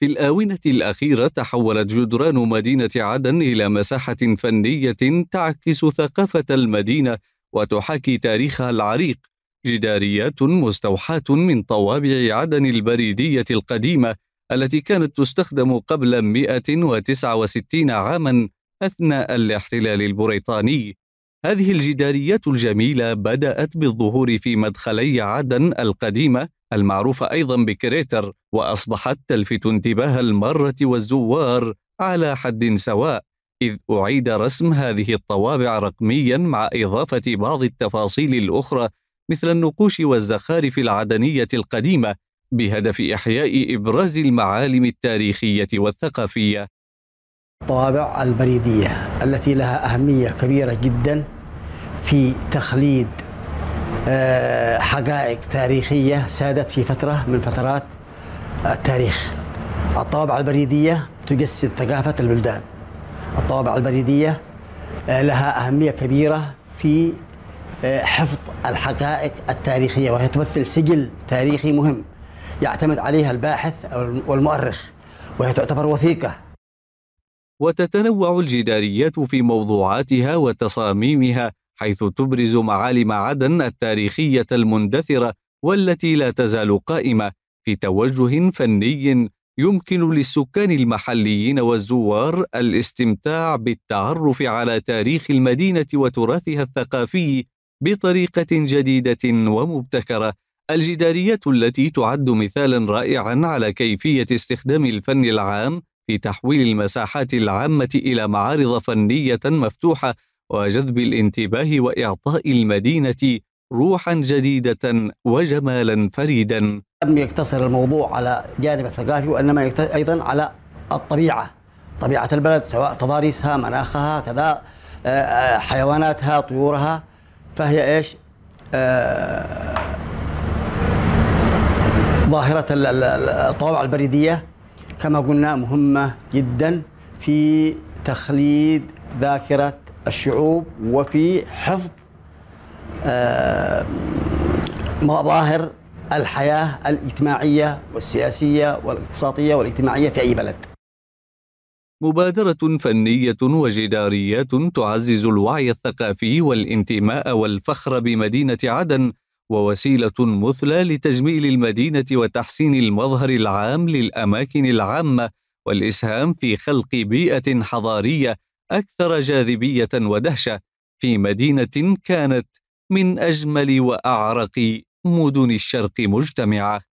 في الآونة الأخيرة تحولت جدران مدينة عدن إلى مساحة فنية تعكس ثقافة المدينة وتحاكي تاريخها العريق جداريات مستوحاة من طوابع عدن البريدية القديمة التي كانت تستخدم قبل 169 عاما أثناء الاحتلال البريطاني هذه الجداريات الجميلة بدأت بالظهور في مدخلي عدن القديمة المعروفة أيضا بكريتر وأصبحت تلفت انتباه المارة والزوار على حد سواء إذ أعيد رسم هذه الطوابع رقميا مع إضافة بعض التفاصيل الأخرى مثل النقوش والزخارف العدنية القديمة بهدف إحياء إبراز المعالم التاريخية والثقافية الطوابع البريدية التي لها أهمية كبيرة جدا في تخليد آه، حقائق تاريخية سادت في فترة من فترات التاريخ الطوابع البريدية تجسد ثقافة البلدان الطوابع البريدية آه، لها أهمية كبيرة في آه، حفظ الحقائق التاريخية وهي تمثل سجل تاريخي مهم يعتمد عليها الباحث والمؤرخ وهي تعتبر وثيقة وتتنوع الجداريات في موضوعاتها وتصاميمها حيث تبرز معالم عدن التاريخيه المندثره والتي لا تزال قائمه في توجه فني يمكن للسكان المحليين والزوار الاستمتاع بالتعرف على تاريخ المدينه وتراثها الثقافي بطريقه جديده ومبتكره الجداريه التي تعد مثالا رائعا على كيفيه استخدام الفن العام في تحويل المساحات العامه الى معارض فنيه مفتوحه وجذب الانتباه واعطاء المدينه روحا جديده وجمالا فريدا لم يقتصر الموضوع على جانب الثقافي وانما ايضا على الطبيعه طبيعه البلد سواء تضاريسها مناخها كذا آه، آه، حيواناتها طيورها فهي ايش آه، ظاهره الطوابع البريديه كما قلنا مهمه جدا في تخليد ذاكره الشعوب وفي حفظ آه، مظاهر الحياة الاجتماعية والسياسية والاقتصادية والاجتماعية في أي بلد مبادرة فنية وجداريات تعزز الوعي الثقافي والانتماء والفخر بمدينة عدن ووسيلة مثلى لتجميل المدينة وتحسين المظهر العام للأماكن العامة والإسهام في خلق بيئة حضارية اكثر جاذبيه ودهشه في مدينه كانت من اجمل واعرق مدن الشرق مجتمعه